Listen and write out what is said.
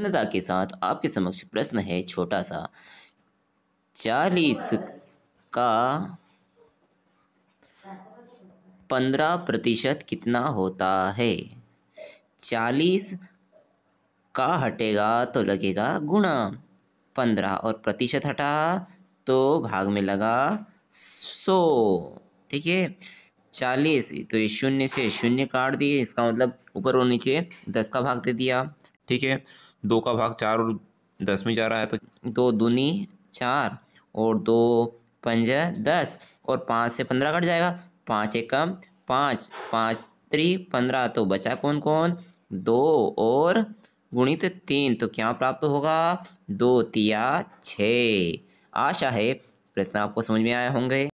प्रसन्नता के साथ आपके समक्ष प्रश्न है छोटा सा चालीस का पंद्रह प्रतिशत कितना होता है चालीस का हटेगा तो लगेगा गुणा पंद्रह और प्रतिशत हटा तो भाग में लगा सौ ठीक है चालीस तो ये शून्य से शून्य काट दिए इसका मतलब ऊपर और नीचे दस का भाग दे दिया ठीक है दो का भाग चार और दस में जा रहा है तो दो दूनी चार और दो पंज दस और पाँच से पंद्रह कट जाएगा पाँच एक कम पाँच पाँच त्री पंद्रह तो बचा कौन कौन दो और गुणित तीन तो क्या प्राप्त होगा दो तिया छः आशा है प्रश्न आपको समझ में आए होंगे